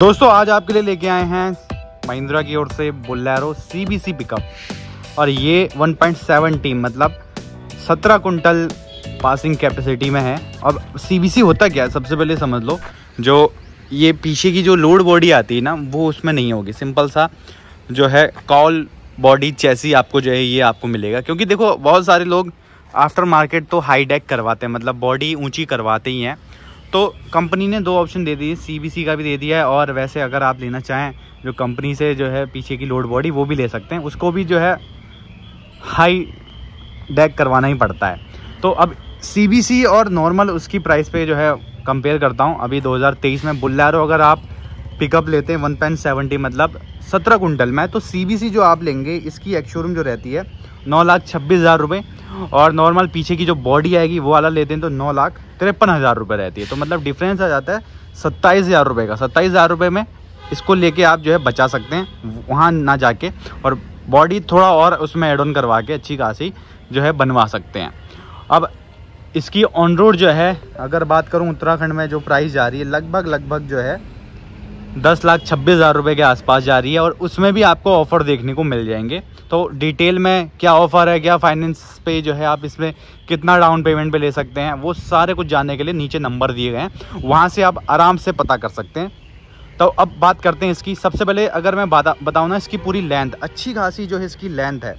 दोस्तों आज आपके लिए लेके आए हैं महिंद्रा की ओर से बी सीबीसी पिकअप और ये 1.7 टीम मतलब 17 कुंटल पासिंग कैपेसिटी में है अब सीबीसी होता क्या है सबसे पहले समझ लो जो ये पीछे की जो लोड बॉडी आती है ना वो उसमें नहीं होगी सिंपल सा जो है कॉल बॉडी जैसी आपको जो है ये आपको मिलेगा क्योंकि देखो बहुत सारे लोग आफ्टर मार्केट तो हाई डेक करवाते हैं मतलब बॉडी ऊंची करवाते ही हैं तो कंपनी ने दो ऑप्शन दे दिए सी का भी दे दिया है और वैसे अगर आप लेना चाहें जो कंपनी से जो है पीछे की लोड बॉडी वो भी ले सकते हैं उसको भी जो है हाई डेक करवाना ही पड़ता है तो अब सी और नॉर्मल उसकी प्राइस पे जो है कंपेयर करता हूँ अभी 2023 में बुल्लारो अगर आप पिकअप लेते हैं वन पॉइंट सेवेंटी मतलब सत्रह कुंटल में तो सी जो आप लेंगे इसकी एक्शोरूम जो रहती है नौ लाख छब्बीस हज़ार रुपये और नॉर्मल पीछे की जो बॉडी आएगी वो वाला लेते हैं तो नौ लाख तिरपन हज़ार रुपये रहती है तो मतलब डिफरेंस आ जाता है सत्ताईस हज़ार रुपये का सत्ताईस हज़ार रुपये में इसको लेके आप जो है बचा सकते हैं वहाँ ना जाके और बॉडी थोड़ा और उसमें एड ऑन करवा के अच्छी खासी जो है बनवा सकते हैं अब इसकी ऑन रोड जो है अगर बात करूँ उत्तराखंड में जो प्राइस जा रही है लगभग लगभग जो है दस लाख छब्बीस हज़ार रुपये के आसपास जा रही है और उसमें भी आपको ऑफ़र देखने को मिल जाएंगे तो डिटेल में क्या ऑफ़र है क्या फाइनेंस पे जो है आप इसमें कितना डाउन पेमेंट पे ले सकते हैं वो सारे कुछ जानने के लिए नीचे नंबर दिए गए हैं वहाँ से आप आराम से पता कर सकते हैं तो अब बात करते हैं इसकी सबसे पहले अगर मैं बताऊँ ना इसकी पूरी लेंथ अच्छी खासी जो है इसकी लेंथ है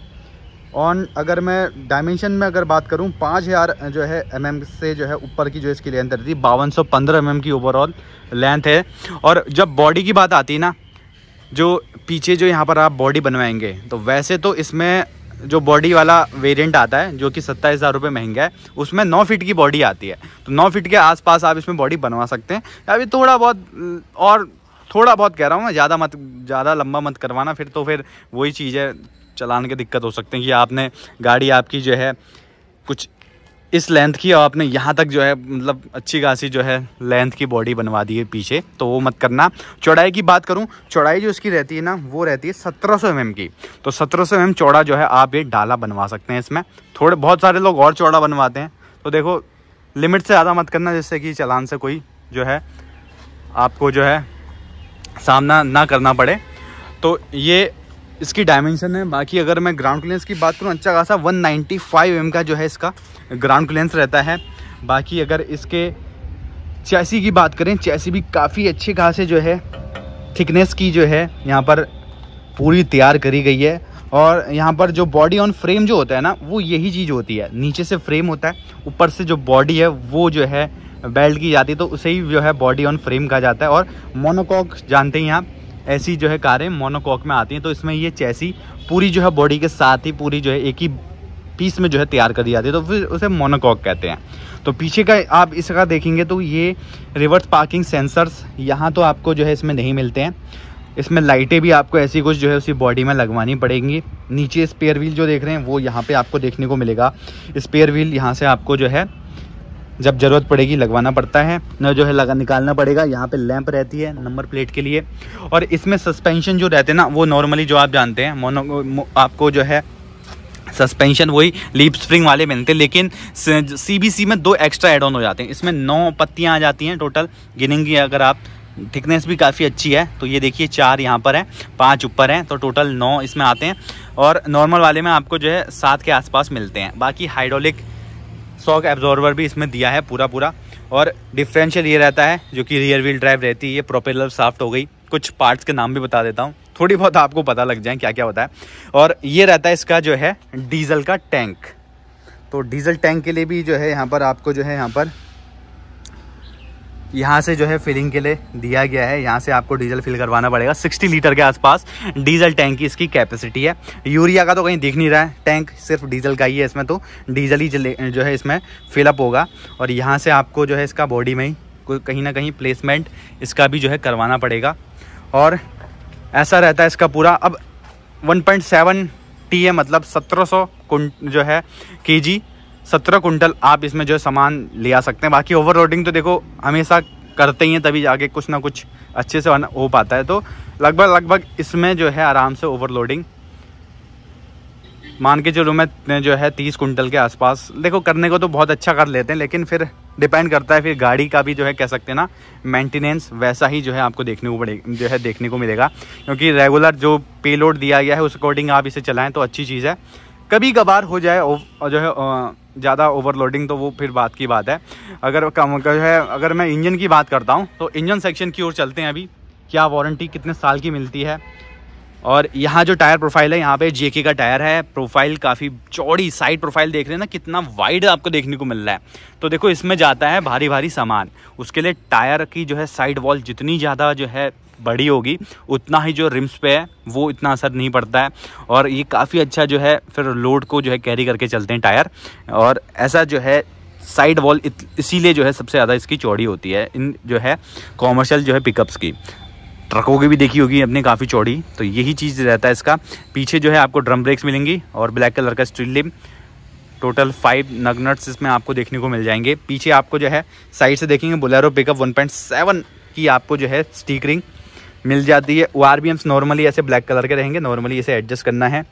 ऑन अगर मैं डायमेंशन में अगर बात करूं पाँच हज़ार जो है एम mm से जो है ऊपर की जो इसकी लेंथ रहती है बावन सौ पंद्रह एम की ओवरऑल लेंथ है और जब बॉडी की बात आती है ना जो पीछे जो यहाँ पर आप बॉडी बनवाएंगे तो वैसे तो इसमें जो बॉडी वाला वेरिएंट आता है जो कि सत्ताईस हज़ार रुपये महंगा है उसमें नौ फिट की बॉडी आती है तो नौ फिट के आसपास आप इसमें बॉडी बनवा सकते हैं या थोड़ा बहुत और थोड़ा बहुत कह रहा हूँ मैं ज़्यादा मत ज़्यादा लंबा मत करवाना फिर तो फिर वही चीज़ है चलान के दिक्कत हो सकते हैं कि आपने गाड़ी आपकी जो है कुछ इस लेंथ की और आपने यहाँ तक जो है मतलब अच्छी खासी जो है लेंथ की बॉडी बनवा दी है पीछे तो वो मत करना चौड़ाई की बात करूँ चौड़ाई जो इसकी रहती है ना वो रहती है सत्रह सौ mm की तो सत्रह सौ mm चौड़ा जो है आप ये डाला बनवा सकते हैं इसमें थोड़े बहुत सारे लोग और चौड़ा बनवाते हैं तो देखो लिमिट से ज़्यादा मत करना जिससे कि चलान से कोई जो है आपको जो है सामना ना करना पड़े तो ये इसकी डायमेंशन है बाकी अगर मैं ग्राउंड क्लियरेंस की बात करूँ अच्छा खासा 195 नाइन्टी का जो है इसका ग्राउंड क्लियरेंस रहता है बाकी अगर इसके चैसी की बात करें चैसी भी काफ़ी अच्छे खासे जो है थिकनेस की जो है यहाँ पर पूरी तैयार करी गई है और यहाँ पर जो बॉडी ऑन फ्रेम जो होता है ना वो यही चीज़ होती है नीचे से फ्रेम होता है ऊपर से जो बॉडी है वो जो है बेल्ट की जाती है तो उसे ही जो है बॉडी ऑन फ्रेम कहा जाता है और मोनोकॉक जानते हैं आप ऐसी जो है कारें मोनोकॉक में आती हैं तो इसमें ये चैसी पूरी जो है बॉडी के साथ ही पूरी जो है एक ही पीस में जो है तैयार कर दी जाती है तो फिर उसे मोनोकॉक कहते हैं तो पीछे का आप इसका देखेंगे तो ये रिवर्स पार्किंग सेंसर्स यहाँ तो आपको जो है इसमें नहीं मिलते हैं इसमें लाइटें भी आपको ऐसी कुछ जो है उसी बॉडी में लगवानी पड़ेंगी नीचे स्पेयर व्हील जो देख रहे हैं वो यहाँ पे आपको देखने को मिलेगा स्पेयर व्हील यहाँ से आपको जो है जब ज़रूरत पड़ेगी लगवाना पड़ता है न जो है लगा निकालना पड़ेगा यहाँ पे लैंप रहती है नंबर प्लेट के लिए और इसमें सस्पेंशन जो रहते हैं ना वो नॉर्मली जो आप जानते हैं मोनो आपको जो है सस्पेंशन वही लीप स्प्रिंग वाले मिलते हैं लेकिन सीबीसी में दो एक्स्ट्रा एड ऑन हो जाते हैं इसमें नौ पत्तियाँ आ जाती हैं टोटल गिनेंगी अगर आप थिकनेस भी काफ़ी अच्छी है तो ये देखिए चार यहाँ पर है पांच ऊपर हैं तो टोटल नौ इसमें आते हैं और नॉर्मल वाले में आपको जो है सात के आसपास मिलते हैं बाकी हाइड्रोलिक शॉक एब्जॉर्वर भी इसमें दिया है पूरा पूरा और डिफरेंशियल ये रहता है जो कि रियर व्हील ड्राइव रहती है ये प्रोपेलर साफ्ट हो गई कुछ पार्ट्स के नाम भी बता देता हूँ थोड़ी बहुत आपको पता लग जाए क्या क्या होता है और ये रहता है इसका जो है डीजल का टैंक तो डीजल टैंक के लिए भी जो है यहाँ पर आपको जो है यहाँ पर यहाँ से जो है फिलिंग के लिए दिया गया है यहाँ से आपको डीजल फिल करवाना पड़ेगा 60 लीटर के आसपास डीजल टैंक की इसकी कैपेसिटी है यूरिया का तो कहीं दिख नहीं रहा है टैंक सिर्फ डीजल का ही है इसमें तो डीजल ही जो है इसमें फिलअप होगा और यहाँ से आपको जो है इसका बॉडी में ही कहीं ना कहीं प्लेसमेंट इसका भी जो है करवाना पड़ेगा और ऐसा रहता है इसका पूरा अब वन टी मतलब सत्रह जो है के सत्रह कुंटल आप इसमें जो है सामान ले आ सकते हैं बाकी ओवरलोडिंग तो देखो हमेशा करते ही हैं तभी जाके कुछ ना कुछ अच्छे से हो पाता है तो लगभग लगभग इसमें जो है आराम से ओवरलोडिंग मान के चलो मैं जो है तीस कुंटल के आसपास देखो करने को तो बहुत अच्छा कर लेते हैं लेकिन फिर डिपेंड करता है फिर गाड़ी का भी जो है कह सकते हैं ना मेंटेनेंस वैसा ही जो है आपको देखने को पड़ेगा जो है देखने को मिलेगा क्योंकि रेगुलर जो पे दिया गया है उस अकॉर्डिंग आप इसे चलाएं तो अच्छी चीज़ है कभी कभार हो जाए जो है ज़्यादा ओवरलोडिंग तो वो फिर बात की बात है अगर कम है अगर मैं इंजन की बात करता हूँ तो इंजन सेक्शन की ओर चलते हैं अभी क्या वारंटी कितने साल की मिलती है और यहाँ जो टायर प्रोफाइल है यहाँ पे जेके का टायर है प्रोफाइल काफ़ी चौड़ी साइड प्रोफाइल देख रहे हैं ना कितना वाइड आपको देखने को मिल रहा है तो देखो इसमें जाता है भारी भारी सामान उसके लिए टायर की जो है साइड वॉल जितनी ज़्यादा जो है बड़ी होगी उतना ही जो रिम्स पे है वो इतना असर नहीं पड़ता है और ये काफ़ी अच्छा जो है फिर लोड को जो है कैरी करके चलते हैं टायर और ऐसा जो है साइड वॉल इसीलिए जो है सबसे ज़्यादा इसकी चौड़ी होती है इन जो है कॉमर्शियल जो है पिकअप्स की ट्रकों की भी देखी होगी अपने काफ़ी चौड़ी तो यही चीज़ रहता है इसका पीछे जो है आपको ड्रम ब्रेक्स मिलेंगी और ब्लैक कलर का स्ट्रीट लिम टोटल फाइव नगनट्स इसमें आपको देखने को मिल जाएंगे पीछे आपको जो है साइड से देखेंगे Bolero pickup one point seven की आपको जो है स्टीक रिंग मिल जाती है ओ आर नॉर्मली ऐसे ब्लैक कलर के रहेंगे नॉर्मली इसे एडजस्ट करना है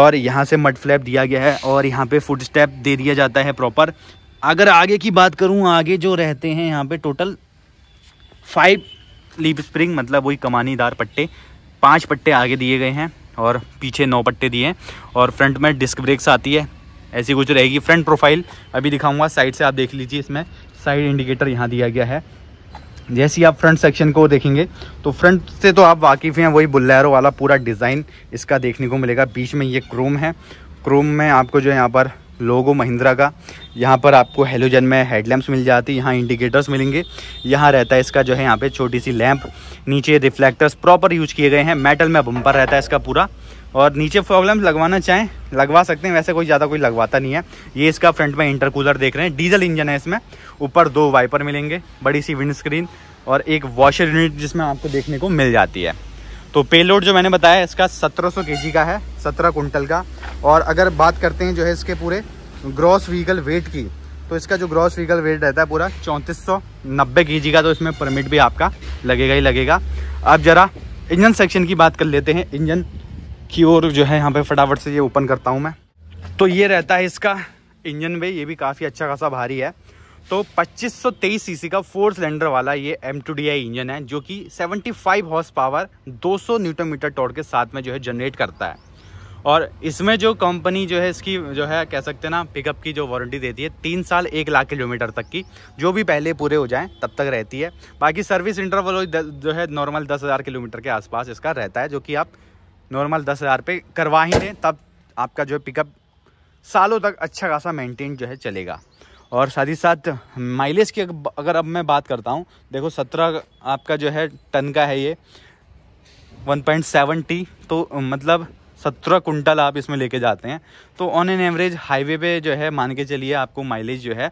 और यहाँ से मड फ्लैप दिया गया है और यहाँ पर फुट स्टेप दे दिया जाता है प्रॉपर अगर आगे की बात करूँ आगे जो रहते हैं यहाँ पर टोटल फाइव लीप स्प्रिंग मतलब वही कमानीदार पट्टे पाँच पट्टे आगे दिए गए हैं और पीछे नौ पट्टे दिए हैं और फ्रंट में डिस्क ब्रेक्स आती है ऐसी कुछ रहेगी फ्रंट प्रोफाइल अभी दिखाऊंगा साइड से आप देख लीजिए इसमें साइड इंडिकेटर यहाँ दिया गया है जैसे ही आप फ्रंट सेक्शन को देखेंगे तो फ्रंट से तो आप वाकिफ़ हैं वही बुल्लेरो वाला पूरा डिज़ाइन इसका देखने को मिलेगा बीच में ये क्रोम है क्रोम में आपको जो यहाँ पर लोगो महिंद्रा का यहाँ पर आपको हेलोजन में हेडलैम्प्स मिल जाती यहाँ इंडिकेटर्स मिलेंगे यहाँ रहता है इसका जो है यहाँ पे छोटी सी लैंप नीचे रिफ्लेक्टर्स प्रॉपर यूज किए गए हैं मेटल में बम्पर रहता है इसका पूरा और नीचे प्रॉब्लम लगवाना चाहें लगवा सकते हैं वैसे कोई ज़्यादा कोई लगवाता नहीं है ये इसका फ्रंट में इंटरकूलर देख रहे हैं डीजल इंजन है इसमें ऊपर दो वाइपर मिलेंगे बड़ी सी विंड स्क्रीन और एक वॉशर यूनिट जिसमें आपको देखने को मिल जाती है तो पेलोड जो मैंने बताया इसका 1700 के का है 17 कुंटल का और अगर बात करते हैं जो है इसके पूरे ग्रॉस व्हीकल वेट की तो इसका जो ग्रॉस व्हीकल वेट रहता है पूरा चौंतीस सौ का तो इसमें परमिट भी आपका लगेगा ही लगेगा अब ज़रा इंजन सेक्शन की बात कर लेते हैं इंजन की ओर जो है यहाँ पे फटाफट से ये ओपन करता हूँ मैं तो ये रहता है इसका इंजन भी ये भी काफ़ी अच्छा खासा भारी है तो 2523 सीसी का फोर सिलेंडर वाला ये M two D I engine है जो कि 75 हॉर्स पावर दो न्यूटन मीटर टॉर्क के साथ में जो है जनरेट करता है और इसमें जो कंपनी जो है इसकी जो है कह सकते हैं ना पिकअप की जो वारंटी देती है तीन साल एक लाख किलोमीटर तक की जो भी पहले पूरे हो जाएं तब तक रहती है बाकी सर्विस इंटरवल जो है नॉर्मल दस हज़ार किलोमीटर के आसपास इसका रहता है जो कि आप नॉर्मल दस हज़ार पे करवा ही लें तब आपका जो है पिकअप सालों तक अच्छा खासा मेंटेन जो है चलेगा और साथ ही साथ माइलेज की अगर अब मैं बात करता हूँ देखो सत्रह आपका जो है टन का है ये वन पॉइंट सेवन टी तो मतलब सत्रह कुंटल आप इसमें लेके जाते हैं तो ऑन एन एवरेज हाईवे पे जो है मान के चलिए आपको माइलेज जो है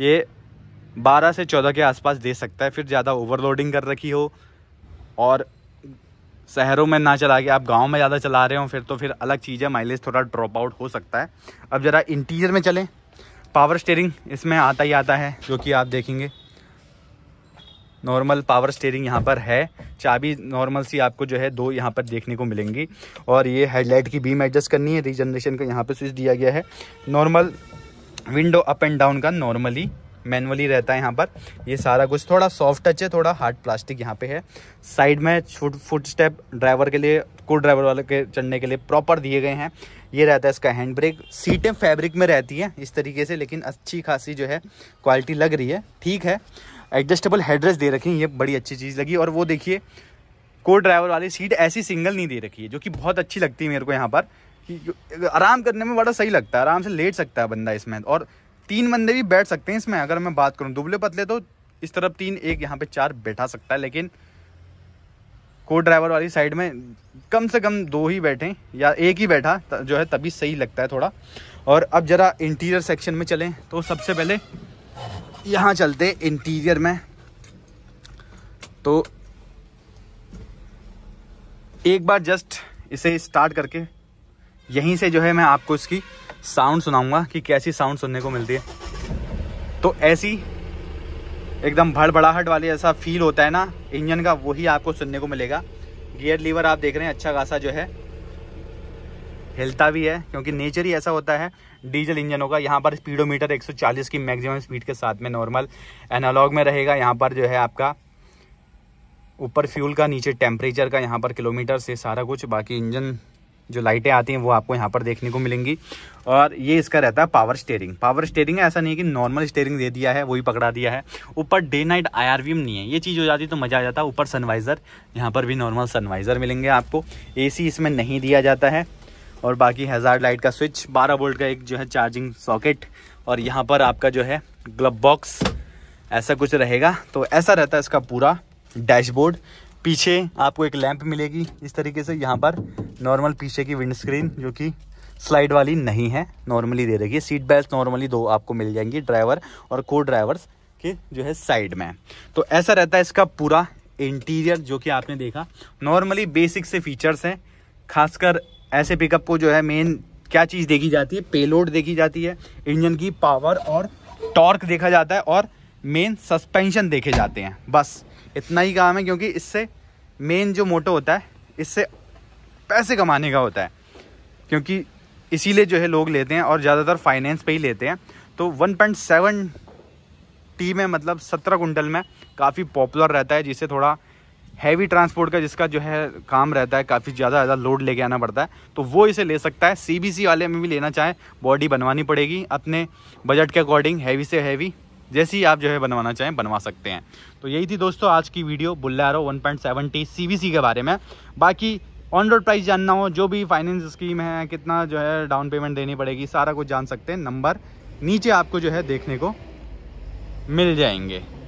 ये बारह से चौदह के आसपास दे सकता है फिर ज़्यादा ओवरलोडिंग कर रखी हो और शहरों में ना चला के आप गांव में ज़्यादा चला रहे हो फिर तो फिर अलग चीज़ है माइलेज थोड़ा ड्रॉप आउट हो सकता है अब ज़रा इंटीरियर में चलें पावर स्टेयरिंग इसमें आता ही आता है जो कि आप देखेंगे नॉर्मल पावर स्टेयरिंग यहाँ पर है चाबी नॉर्मल सी आपको जो है दो यहाँ पर देखने को मिलेंगी और ये हेडलाइट की बीम एडजस्ट करनी है रीजनरेशन का यहाँ पर स्विच दिया गया है normal window up and down का नॉर्मली मैनुअली रहता है यहाँ पर ये सारा कुछ थोड़ा सॉफ्ट टच है थोड़ा हार्ड प्लास्टिक यहाँ पे है साइड में फुट फुट स्टेप ड्राइवर के लिए को ड्राइवर वाले के चढ़ने के लिए प्रॉपर दिए गए हैं ये रहता है इसका हैंड ब्रेक सीटें फैब्रिक में रहती हैं इस तरीके से लेकिन अच्छी खासी जो है क्वालिटी लग रही है ठीक है एडजस्टेबल हेडरेस्ट दे रखी है ये बड़ी अच्छी चीज़ लगी और वो देखिए को ड्राइवर वाली सीट ऐसी सिंगल नहीं दे रखी है जो कि बहुत अच्छी लगती है मेरे को यहाँ पर कि आराम करने में बड़ा सही लगता है आराम से लेट सकता है बंदा इसमें और तीन बंदे भी बैठ सकते हैं इसमें अगर मैं बात करूँ दुबले पतले तो इस तरफ तीन एक यहाँ पे चार बैठा सकता है लेकिन को ड्राइवर वाली साइड में कम से कम दो ही बैठें या एक ही बैठा जो है तभी सही लगता है थोड़ा और अब ज़रा इंटीरियर सेक्शन में चलें तो सबसे पहले यहाँ चलते इंटीरियर में तो एक बार जस्ट इसे स्टार्ट करके यहीं से जो है मैं आपको इसकी साउंड सुनाऊंगा कि कैसी साउंड सुनने को मिलती है तो ऐसी एकदम भड़बड़ाहट वाले जैसा फील होता है ना इंजन का वही आपको सुनने को मिलेगा गियर लीवर आप देख रहे हैं अच्छा खासा जो है हिलता भी है क्योंकि नेचर ही ऐसा होता है डीजल इंजनों का यहाँ पर स्पीडोमीटर 140 की मैक्सिमम स्पीड के साथ में नॉर्मल एनालॉग में रहेगा यहाँ पर जो है आपका ऊपर फ्यूल का नीचे टेम्परेचर का यहाँ पर किलोमीटर से सारा कुछ बाकी इंजन जो लाइटें आती हैं वो आपको यहाँ पर देखने को मिलेंगी और ये इसका रहता है पावर स्टेयरिंग पावर स्टेयरिंग ऐसा नहीं है कि नॉर्मल स्टेयरिंग दे दिया है वही पकड़ा दिया है ऊपर डे नाइट आई नहीं है ये चीज़ हो जाती तो मज़ा आ जाता ऊपर सनवाइज़र यहाँ पर भी नॉर्मल सनवाइज़र मिलेंगे आपको ए इसमें नहीं दिया जाता है और बाकी हज़ार लाइट का स्विच बारह वोल्ट का एक जो है चार्जिंग सॉकेट और यहाँ पर आपका जो है ग्लब बॉक्स ऐसा कुछ रहेगा तो ऐसा रहता है इसका पूरा डैशबोर्ड पीछे आपको एक लैंप मिलेगी इस तरीके से यहाँ पर नॉर्मल पीछे की विंडस्क्रीन जो कि स्लाइड वाली नहीं है नॉर्मली दे रही है सीट बेल्ट नॉर्मली दो आपको मिल जाएंगी ड्राइवर और को ड्राइवर्स के जो है साइड में तो ऐसा रहता है इसका पूरा इंटीरियर जो कि आपने देखा नॉर्मली बेसिक से फीचर्स हैं खासकर ऐसे पिकअप को जो है मेन क्या चीज़ देखी जाती है पेलोड देखी जाती है इंजन की पावर और टॉर्क देखा जाता है और मेन सस्पेंशन देखे जाते हैं बस इतना ही काम है क्योंकि इससे मेन जो मोटो होता है इससे पैसे कमाने का होता है क्योंकि इसीलिए जो है लोग लेते हैं और ज़्यादातर फाइनेंस पे ही लेते हैं तो 1.7 टी में मतलब 17 कुंटल में काफ़ी पॉपुलर रहता है जिससे थोड़ा हैवी ट्रांसपोर्ट का जिसका जो है काम रहता है काफ़ी ज़्यादा ज़्यादा लोड लेके आना पड़ता है तो वो इसे ले सकता है सी वाले में भी लेना चाहें बॉडी बनवानी पड़ेगी अपने बजट के अकॉर्डिंग हैवी से हैवी जैसी आप जो है बनवाना चाहें बनवा सकते हैं तो यही थी दोस्तों आज की वीडियो बुल्लारो 1.70 पॉइंट के बारे में बाकी ऑन रोड प्राइस जानना हो जो भी फाइनेंस स्कीम है कितना जो है डाउन पेमेंट देनी पड़ेगी सारा कुछ जान सकते हैं नंबर नीचे आपको जो है देखने को मिल जाएंगे